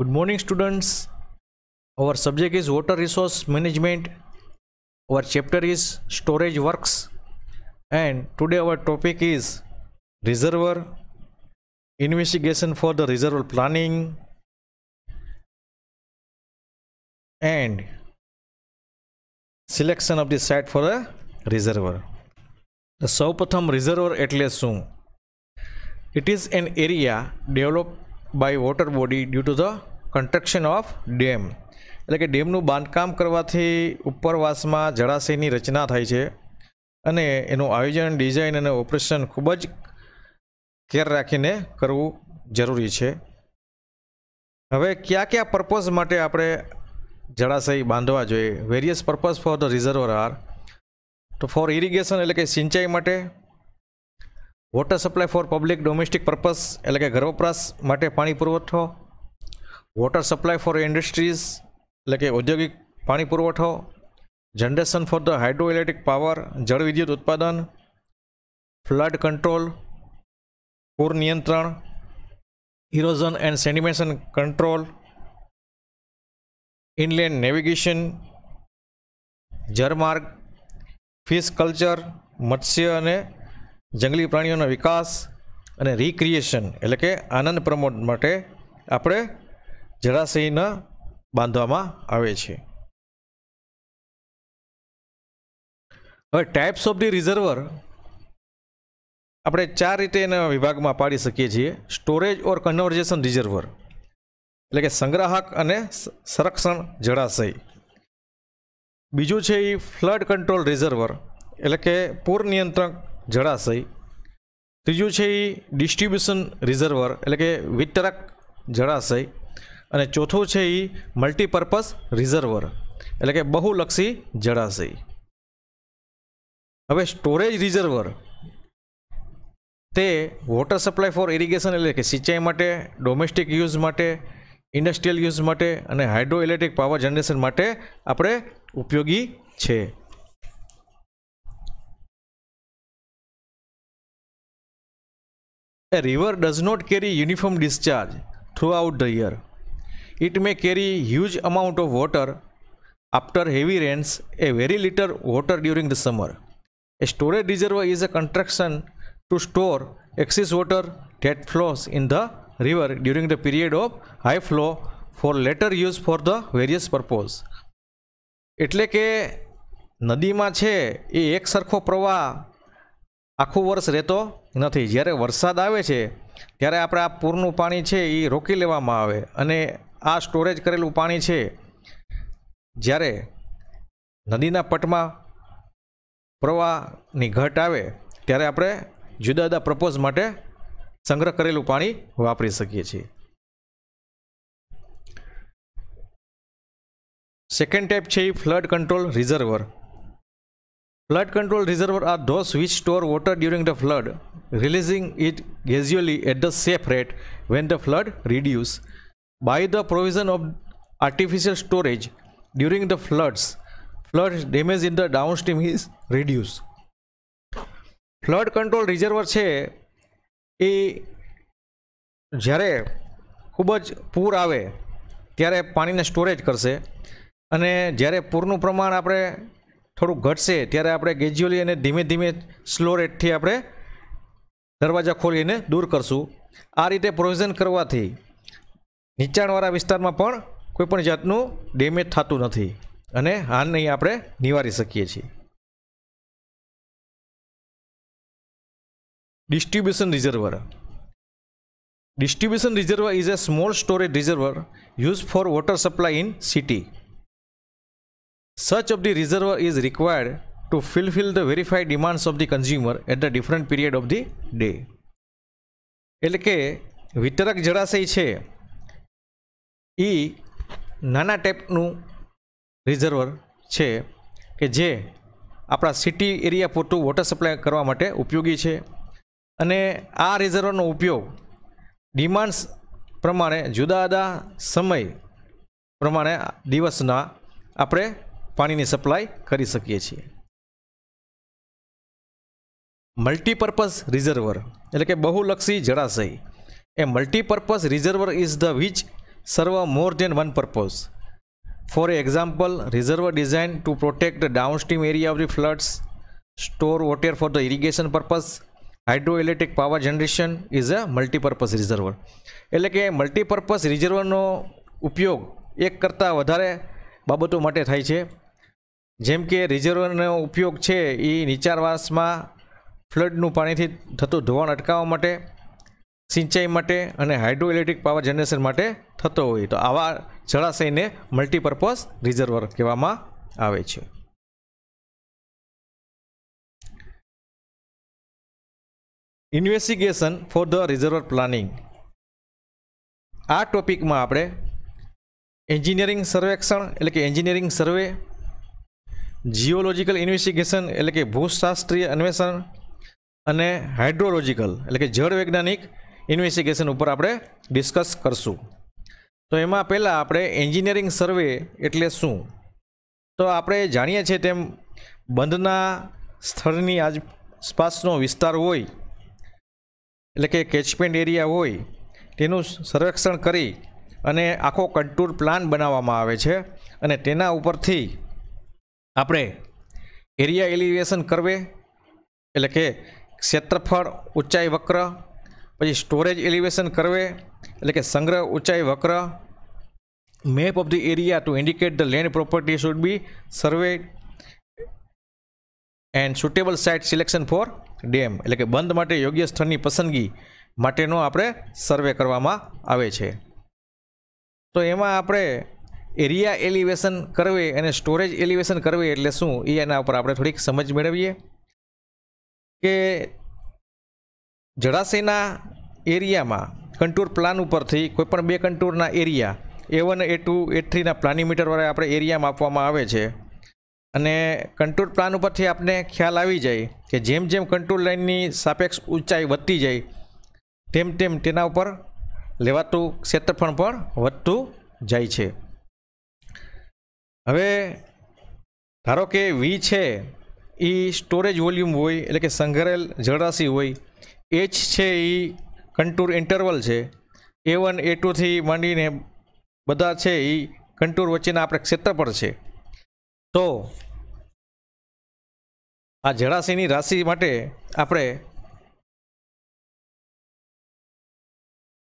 good morning students our subject is water resource management our chapter is storage works and today our topic is reservoir investigation for the reservoir planning and selection of the site for a reservoir. The પ્રથમ Reservoir at શું It is an area developed by water body due to the construction of dam એટલે કે ડેમનું બાંધકામ કરવાથી ઉપરવાસમાં જળાશયની રચના થાય છે અને એનું આયોજન ડિઝાઇન અને ઓપરેશન ખૂબ જ કેર રાખીને કરવું જરૂરી છે હવે કયા કયા પર્પઝ માટે આપણે જળાશય બાંધવા જોઈએ various purpose for the reservoir are તો ફોર ઇરિગેશન એટલે કે સિંચાઈ માટે water supply for public domestic purpose એટલે કે ઘર વપરાશ માટે પાણી પુરવઠો વોટર સપ્લાય ફોર ઇન્ડસ્ટ્રીઝ એટલે કે ઔદ્યોગિક પાણી પુરવઠો generation for the hydro electric power જળ વિદ્યુત ઉત્પાદન ફ્લડ કંટ્રોલ પૂર નિયંત્રણ erosion and sedimentation control inland navigation જળમાર્ગ ફિશ કલ્ચર મત્સ્ય અને જંગલી પ્રાણીઓનો વિકાસ અને રિક્રિએશન એટલે કે આનંદ પ્રમોટ માટે આપણે જળાશયને બાંધવામાં આવે છે હવે ટાઈપ્સ ઓફ ધી રિઝર્વર આપણે ચાર રીતે એના વિભાગમાં પાડી શકીએ છીએ સ્ટોરેજ ઓર કન્વર્જેશન રિઝર્વર એટલે કે સંગ્રાહક અને સંરક્ષણ જળાશય બીજું છે એ ફ્લડ કંટ્રોલ રિઝર્વર એટલે કે પૂર નિયંત્રક જળાશય ત્રીજું છે એ ડિસ્ટ્રીબ્યુશન રિઝર્વર એટલે કે વિતરક જળાશય અને ચોથું છે એ મલ્ટીપર્પઝ રિઝર્વર એટલે કે બહુલક્ષી જળાશય હવે સ્ટોરેજ રિઝર્વર તે વોટર સપ્લાય ફોર ઇરિગેશન એટલે કે સિંચાઈ માટે ડોમેસ્ટિક યુઝ માટે ઇન્ડસ્ટ્રીયલ યુઝ માટે અને હાઇડ્રો ઇલેક્ટ્રિક પાવર જનરેશન માટે આપણે ઉપયોગી છે river does not carry uniform discharge throughout the year. It may carry huge amount of water after heavy rains, a very little water during the summer. A storage reservoir is a contraction to store excess water that flows in the river during the period of high flow for later use for the various purpose. એટલે કે નદીમાં છે એ એક સરખો પ્રવાહ આખું વર્ષ રહેતો નથી જ્યારે વરસાદ આવે છે ત્યારે આપણે આ પૂરનું પાણી છે એ રોકી લેવામાં આવે અને આ સ્ટોરેજ કરેલું પાણી છે જ્યારે નદીના પટમાં પ્રવાહની ઘટ આવે ત્યારે આપણે જુદા જુદા પ્રપોઝ માટે સંગ્રહ કરેલું પાણી વાપરી શકીએ છીએ સેકન્ડ ટાઈપ છે એ flood control reservoir flood control reservoir આ those which store water during the flood releasing it gradually at the safe rate when the flood reduce by the provision of artificial storage during the floods, flood damage in the downstream is reduced. Flood control reservoir છે એ જ્યારે ખૂબ જ પૂર આવે ત્યારે પાણીને storage કરશે અને જ્યારે પૂરનું પ્રમાણ આપણે થોડું ઘટશે ત્યારે આપણે ગેજ્યુઅલી અને ધીમે ધીમે સ્લો રેટથી આપણે દરવાજા ખોલીને દૂર કરશું આ રીતે પ્રોવિઝન કરવાથી નીચાણવાળા વિસ્તારમાં પણ કોઈપણ જાતનું ડેમેજ થતું નથી અને હાન નહીં આપણે નિવારી શકીએ છીએ distribution reservoir distribution reservoir is a small storage reservoir use for water supply in city such of the reservoir is required to fulfil the verified demands of the consumer at the different period of the day એટલે કે વિતરક જળાશય છે એ નાના ટેપનું reservoir છે કે જે આપણા city area પૂરતું વોટર સપ્લાય કરવા માટે ઉપયોગી છે અને આ રિઝર્વરનો ઉપયોગ ડિમાન્ડ્સ પ્રમાણે જુદા જુદા સમય પ્રમાણે દિવસના આપણે પાણીની સપ્લાય કરી શકીએ છીએ મલ્ટીપર્પઝ રિઝર્વર એટલે કે બહુલક્ષી જળાશય એ multipurpose reservoir is the which serve more than one purpose. For example, reservoir designed to protect the downstream area of the floods, store water for the irrigation purpose, hydroelectric power generation is a multipurpose reservoir એટલે કે multipurpose રિઝર્વરનો ઉપયોગ એક કરતાં વધારે બાબતો માટે થાય છે જેમ કે રિઝર્વરનો ઉપયોગ છે એ નીચાણવાસમાં ફ્લડનું પાણીથી થતું ધોવાણ અટકાવવા માટે સિંચાઈ માટે અને હાઇડ્રો ઇલેક્ટ્રિક પાવર જનરેશન માટે થતો હોય તો આવા જળાશયને મલ્ટીપર્પઝ રિઝર્વર કહેવામાં આવે છે investigation for the reservoir planning આ ટોપિકમાં આપણે એન્જિનિયરિંગ સર્વેક્ષણ એટલે કે એન્જિનિયરિંગ સર્વે જીઓલોજિકલ ઇન્વેસ્ટિગેશન એટલે કે ભૂશાસ્ત્રીય અન્વેષણ અને હાઇડ્રોલોજિકલ એટલે કે જળ વૈજ્ઞાનિક ઇન્વેસ્ટિગેશન ઉપર આપણે ડિસ્કસ કરશું તો એમાં પહેલાં આપણે એન્જિનિયરિંગ સર્વે એટલે શું તો આપણે જાણીએ છીએ તેમ બંધના સ્થળની આસપાસનો વિસ્તાર હોય એટલે કે કેચમેન્ટ એરિયા હોય તેનું સંરક્ષણ કરી અને આખો કંટૂર પ્લાન બનાવવામાં આવે છે અને તેના ઉપરથી આપણે એરિયા એલિવેશન કરવે એટલે કે ક્ષેત્રફળ ઊંચાઈ વક્ર પછી સ્ટોરેજ એલિવેશન કરવે એટલે કે સંગ્રહ ઊંચાઈ વક્ર map of the area to indicate the land property should be survey and suitable site selection for dam એટલે કે બંધ માટે યોગ્ય સ્થળની પસંદગી માટેનો આપણે સર્વે કરવામાં આવે છે તો એમાં આપણે એરિયા એલિવેશન કરવે અને સ્ટોરેજ એલિવેશન કરવે એટલે શું એ એના ઉપર આપણે થોડીક સમજ મેળવીએ કે જળાશયના એરિયામાં કંટૂર પ્લાન ઉપરથી કોઈપણ બે કંટૂરના area A one A two A થ્રીના પ્લાનિમીટરવાળા આપણે એરિયા માપવામાં આવે છે અને કંટ્રોલ પ્લાન ઉપરથી આપને ખ્યાલ આવી જાય કે જેમ જેમ કંટ્રોલ લાઇનની સાપેક્ષ ઊંચાઈ વધતી જાય તેમ તેમ તેના ઉપર લેવાતું ક્ષેત્રફળ પણ વધતું જાય છે હવે ધારો કે વી છે એ સ્ટોરેજ વોલ્યુમ હોય એટલે કે સંઘરેલ જળરાશિ હોય એચ છે એ કંટુર ઇન્ટરવલ છે એ વન એ ટુથી માંડીને બધા છે એ કંટુર વચ્ચેના આપણે ક્ષેત્રફળ છે તો આ જળાશયની રાશિ માટે આપણે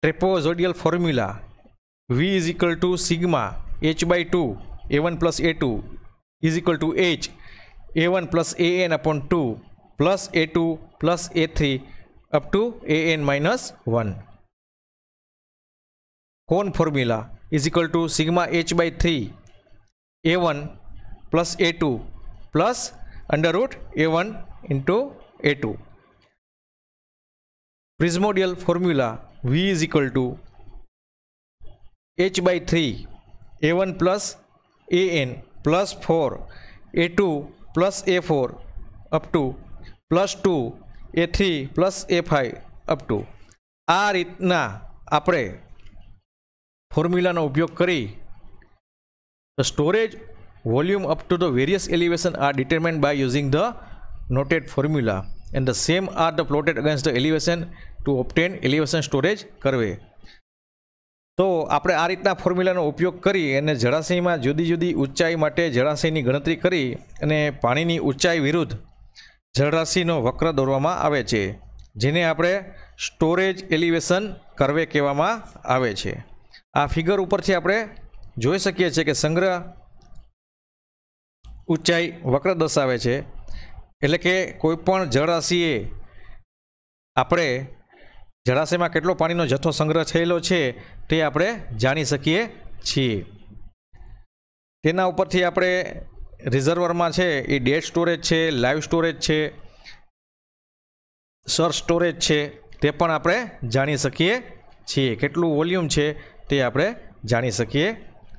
trapezoidal formula V is equal to sigma H by two A one plus A two is equal to H A one plus A N upon two plus A two plus A three up to an minus 1. Cone formula is equal to sigma h by 3 a1 plus a2 plus under root a1 into a2. Prismodial formula v is equal to h by 3 a1 plus an plus 4 a2 plus a4 up to plus 2 A three plus A five up to આ રીતના આપણે ફોર્મ્યુલાનો ઉપયોગ કરી storage volume up to the various elevation are determined by using the noted formula and the same are the plotted against the elevation to obtain elevation storage curve તો આપણે આ રીતના ફોર્મ્યુલાનો ઉપયોગ કરી અને જળાશયમાં જુદી જુદી ઊંચાઈ માટે જળાશયની ગણતરી કરી અને પાણીની ઊંચાઈ વિરુદ્ધ જળરાશિનો વક્ર દોરવામાં આવે છે જેને આપણે સ્ટોરેજ એલિવેશન કરવે કહેવામાં આવે છે આ ફિગર ઉપરથી આપણે જોઈ શકીએ છીએ કે સંગ્રહ ઊંચાઈ વક્ર દર્શાવે છે એટલે કે કોઈપણ જળરાશિએ આપણે જળાશયમાં કેટલો પાણીનો જથ્થો સંગ્રહ થયેલો છે તે આપણે જાણી શકીએ છીએ તેના ઉપરથી આપણે રિઝર્વરમાં છે એ ડેટ સ્ટોરેજ છે લાઈવ સ્ટોરેજ છે સર્ચ સ્ટોરેજ છે તે પણ આપણે જાણી શકીએ છીએ કેટલું વોલ્યુમ છે તે આપણે જાણી શકીએ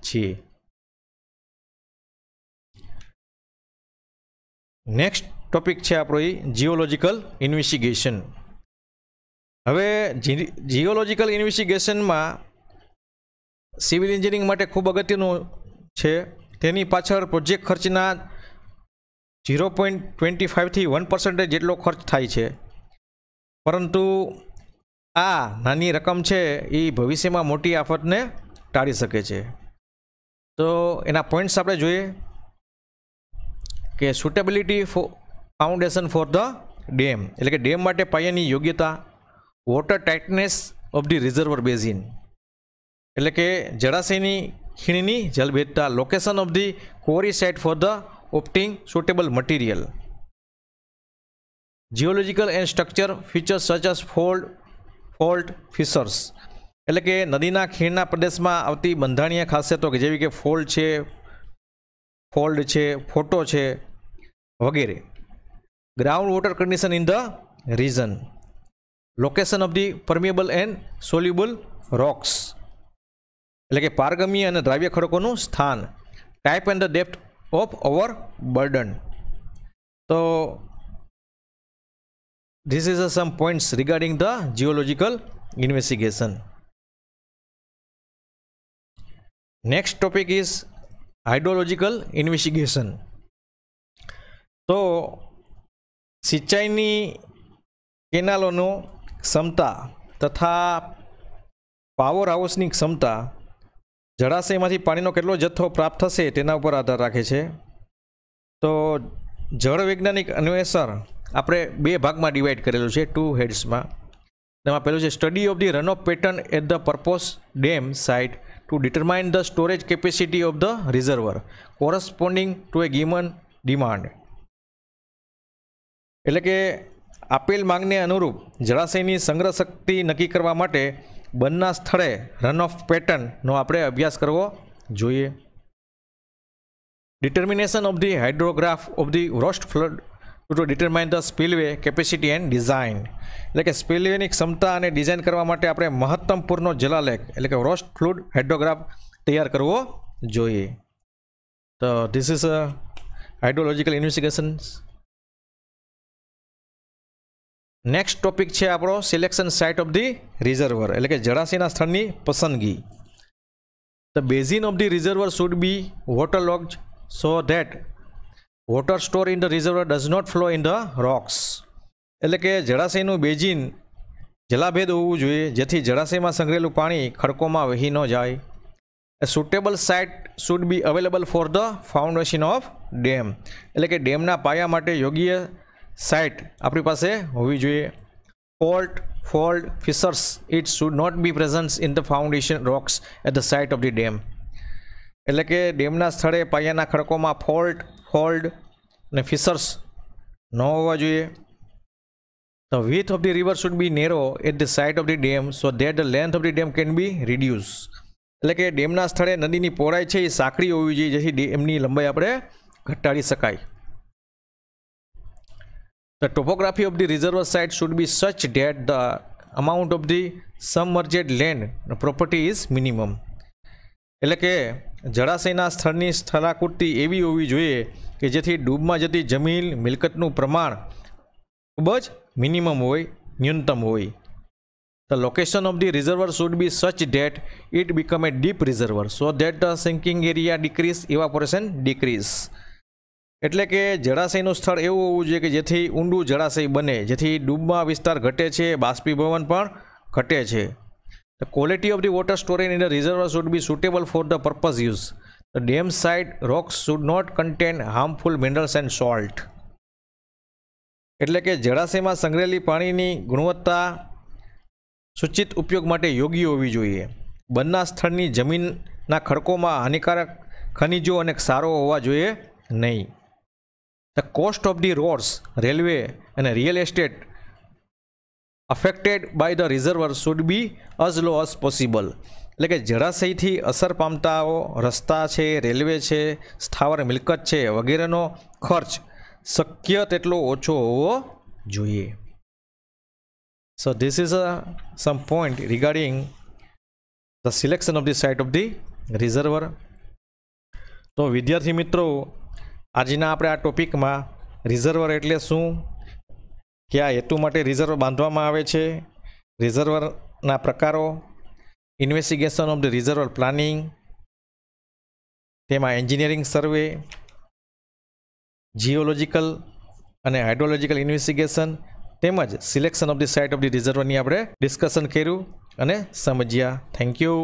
છીએ નેક્સ્ટ ટોપિક છે આપણો એ જીઓલોજિકલ ઇન્વેસ્ટિગેશન હવે જીઓલોજીકલ ઇન્વેસ્ટિગેશનમાં સિવિલ એન્જિનિયરિંગ માટે ખૂબ અગત્યનું છે તેની પાછળ પ્રોજેક્ટ ખર્ચના ઝીરો પોઈન્ટ ટ્વેન્ટી ફાઇવથી વન પર્સન્ટેજ જેટલો ખર્ચ થાય છે પરંતુ આ નાની રકમ છે એ ભવિષ્યમાં મોટી આફતને ટાળી શકે છે તો એના પોઈન્ટ્સ આપણે જોઈએ કે સુટેબિલિટી ફો ફાઉન્ડેશન ફોર ધ ડેમ એટલે કે ડેમ માટે પાયાની યોગ્યતા water tightness of the reservoir basin એટલે કે જળાશયની ખીણની જલભેદતા location of the quarry site for the obtaining suitable material geological and structure features such as fold fault fissures એટલે કે નદીના ખીણના પ્રદેશમાં આવતી બંધારણીય ખાસિયતો કે જેવી કે ફોલ્ડ છે ફોલ્ડ છે ફોટો છે વગેરે ground water condition in the region location of the permeable and soluble rocks એટલે કે પારગમીય અને દ્રાવ્ય ખડકોનું સ્થાન type and the depth of overburden તો this is a some points regarding the geological investigation next topic is hydrological investigation તો સિંચાઈની કેનાલોનો ક્ષમતા તથા પાવર હાઉસની ક્ષમતા જળાશયમાંથી પાણીનો કેટલો જથ્થો પ્રાપ્ત થશે તેના ઉપર આધાર રાખે છે તો જળ વૈજ્ઞાનિક અન્વેષણ આપણે બે ભાગમાં ડિવાઈડ કરેલું છે ટુ હેડ્સમાં તેમાં પહેલું છે study of the run off pattern at the proposed dam site to determine the storage capacity of the reservoir corresponding to a given demand એટલે કે આપેલ માંગને અનુરૂપ જળાશયની સંગ્રહ શક્તિ નક્કી કરવા માટે બંના સ્થળે રન ઓફ પેટર્નનો આપણે અભ્યાસ કરવો જોઈએ determination of the hydrograph of the worst flood to determine the spillway capacity and design એટલે કે સ્પીલવેની ક્ષમતા અને ડિઝાઇન કરવા માટે આપણે મહત્તમપૂર્ણ પૂરનો જલાલેખ એટલે કે રોસ્ટ ફ્લૂડ હાઇડ્રોગ્રાફ તૈયાર કરવો જોઈએ તો this is a hydrological investigations next topic છે આપણો selection site of the reservoir એટલે કે જળાશયના સ્થળની પસંદગી the basin of the reservoir should be water logged so that water store in the reservoir does not flow in the rocks એટલે કે જળાશયનું basin જલાભેદ હોવું જોઈએ જેથી જળાશયમાં સંગ્રહેલું પાણી ખડકોમાં વહી ન જાય a suitable site should be available for the foundation of dam એટલે કે ડેમના પાયા માટે યોગ્ય સાઇટ આપણી પાસે હોવી જોઈએ fault fold fissures it should not be present in the foundation rocks at the site of the dam એટલે કે ડેમના સ્થળે પાયાના ખડકોમાં ફોલ્ટ ફોલ્ડ અને ફિશર્સ ન હોવા જોઈએ the width of the river should be narrow at the site of the dam so that the length of the dam can be reduce એટલે કે ડેમના સ્થળે નદીની પહોળાઈ છે એ સાંકડી હોવી જોઈએ જેથી ડેમની લંબાઈ આપણે ઘટાડી શકાય The topography of the reservoir site should be such that the amount of the submerged land property is minimum. એટલે કે જળાશયના સ્થળની સ્થળાકૃતિ એવી હોવી જોઈએ કે જેથી ડૂબમાં જતી જમીન મિલકતનું પ્રમાણ ખૂબ જ મિનિમમ હોય ન્યૂનતમ હોય the location of the reservoir should be such that it become a deep reservoir so that the sinking area decrease evaporation decrease એટલે કે જળાશયનું સ્થળ એવું હોવું જોઈએ કે જેથી ઊંડું જળાશય બને જેથી ડૂબમાં વિસ્તાર ઘટે છે બાષ્પીભવન પણ ઘટે છે the quality of the water storage in the reservoir should be suitable for the purpose use the dam site rocks should not contain harmful minerals and salt એટલે કે જળાશયમાં સંગ્રહેલી પાણીની ગુણવત્તા સૂચિત ઉપયોગ માટે યોગ્ય હોવી જોઈએ બંના સ્થળની જમીનના ખડકોમાં હાનિકારક ખનિજો અને સારો હોવા જોઈએ નહીં the cost of the roads railway અને real estate affected by the reservoir should be as low as possible એટલે કે જળાશયથી અસર પામતાઓ રસ્તા છે રેલવે છે સ્થાવર મિલકત છે વગેરેનો ખર્ચ શક્ય તેટલો ઓછો હોવો જોઈએ so this is a some point regarding the selection of the site of the reservoir તો વિદ્યાર્થી મિત્રો આજના આપણે આ ટોપિકમાં રિઝર્વર એટલે શું કયા હેતુ માટે રિઝર્વ બાંધવામાં આવે છે રિઝર્વરના પ્રકારો investigation of the reservoir planning તેમાં એન્જિનિયરિંગ સર્વે જીઓલોજીકલ અને હાઇડ્રોલોજિકલ ઇન્વેસ્ટિગેશન તેમજ selection of the site of the રિઝર્વરની આપણે ડિસ્કશન કર્યું અને સમજ્યા થેન્ક યુ